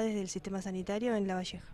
del sistema sanitario en La Valleja.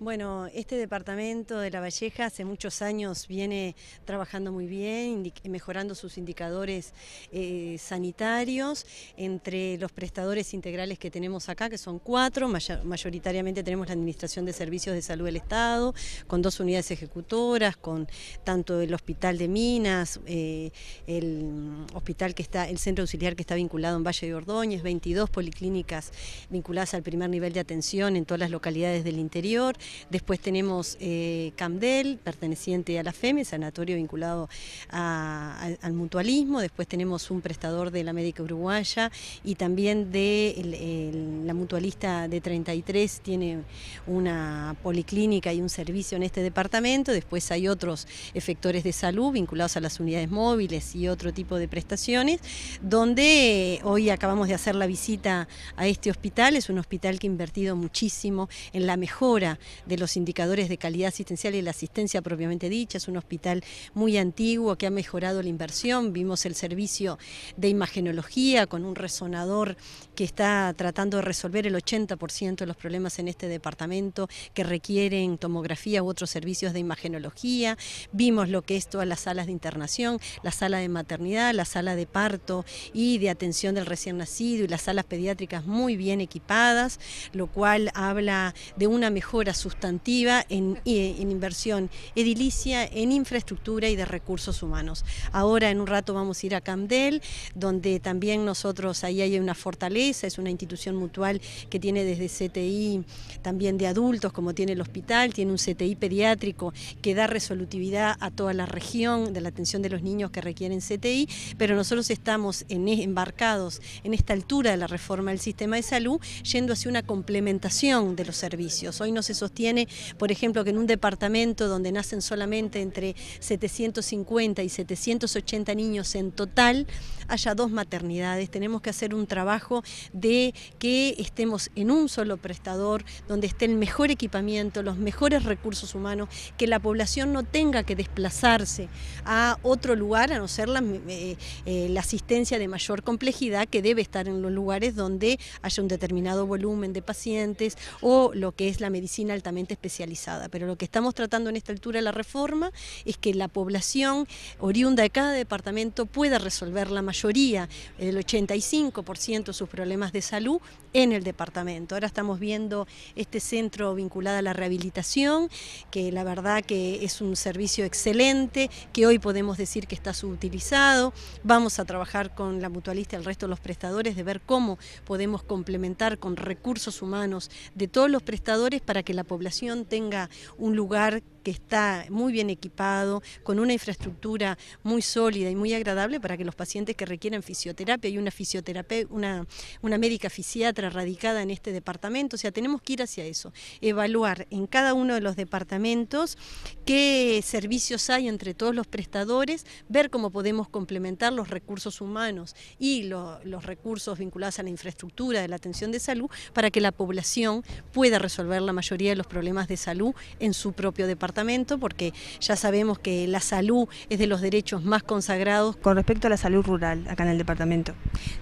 Bueno, este departamento de La Valleja hace muchos años viene trabajando muy bien, mejorando sus indicadores eh, sanitarios entre los prestadores integrales que tenemos acá, que son cuatro, mayoritariamente tenemos la Administración de Servicios de Salud del Estado, con dos unidades ejecutoras, con tanto el Hospital de Minas, eh, el hospital que está, el centro auxiliar que está vinculado en Valle de Ordóñez, 22 policlínicas vinculadas al primer nivel de atención en todas las localidades del interior. Después tenemos eh, CAMDEL, perteneciente a la FEME, sanatorio vinculado al, mutualismo. Después tenemos un prestador de la médica uruguaya y también de la mutualista de 33, tiene una policlínica y un servicio en este departamento. Después hay otros efectores de salud vinculados a las unidades móviles y otro tipo de prestaciones, donde eh, hoy acabamos de hacer la visita a este hospital. Es un hospital que muchísimo en la mejora de los indicadores de calidad asistencial y la asistencia propiamente dicha. Es un hospital muy antiguo que ha mejorado la inversión. Vimos el servicio de imagenología con un resonador que está tratando de resolver el 80% de los problemas en este departamento que requieren tomografía u otros servicios de imagenología. Vimos lo que es todas las salas de internación, la sala de maternidad, la sala de parto y de atención del recién nacido y las salas pediátricas muy bien equipadas lo cual habla de una mejora sustantiva en, inversión edilicia, en infraestructura y de recursos humanos. Ahora en un rato vamos a ir a Camdel, donde también nosotros, ahí hay una fortaleza, es una institución mutual que tiene desde CTI también de adultos, como tiene el hospital, tiene un CTI pediátrico que da resolutividad a toda la región de la atención de los niños que requieren CTI, pero nosotros estamos e, embarcados en esta altura de la reforma del sistema de salud, yendo hacia una de los servicios. Hoy no se sostiene, por ejemplo, que en un departamento donde nacen solamente entre 750 y 780 niños en total, haya dos maternidades. Tenemos que hacer un trabajo de que estemos en un solo prestador, donde esté el mejor equipamiento, los mejores recursos humanos, que la población no tenga que desplazarse a otro lugar, a no ser la, eh, eh, la asistencia de mayor complejidad que debe estar en los lugares donde haya un determinado volumen de pacientes pacientes o lo que es la medicina altamente especializada. Pero lo que estamos tratando en esta altura de la reforma es que la población oriunda de cada departamento pueda resolver la mayoría, el 85% de sus problemas de salud en el departamento. Ahora estamos viendo este centro vinculado a la rehabilitación, que la verdad que es un servicio excelente, que hoy podemos decir que está subutilizado. Vamos a trabajar con la mutualista y el resto de los prestadores de ver cómo podemos complementar con recursos humanos, de todos los prestadores para que la población tenga un lugar que está muy bien equipado, con una infraestructura muy sólida y muy agradable para que los pacientes que requieran fisioterapia y una fisioterapia, una, una médica fisiatra radicada en este departamento, o sea, tenemos que ir hacia eso, evaluar en cada uno de los departamentos qué servicios hay entre todos los prestadores, ver cómo podemos complementar los recursos humanos y los recursos vinculados a la infraestructura de la atención de salud para que la población pueda resolver la mayoría de los problemas de salud en su propio departamento porque ya sabemos que la salud es de los derechos más consagrados. Con respecto a la salud rural, acá en el departamento.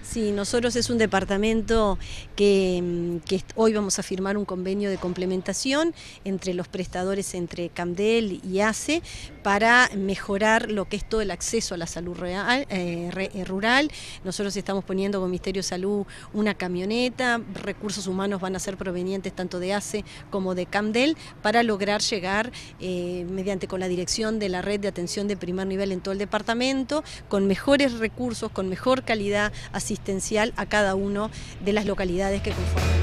Sí, nosotros es un departamento que, mm, hoy vamos a firmar un convenio de complementación entre los prestadores, entre CAMDEL y ACE, para mejorar lo que es todo el acceso a la salud eh, eh, rural. Nosotros estamos poniendo con Ministerio de Salud una camioneta, recursos humanos van a ser provenientes tanto de ACE como de CAMDEL para lograr llegar eh, mediante con la dirección de la red de atención de primer nivel en todo el departamento, con mejores recursos, con mejor calidad asistencial a cada una de las localidades que conforman.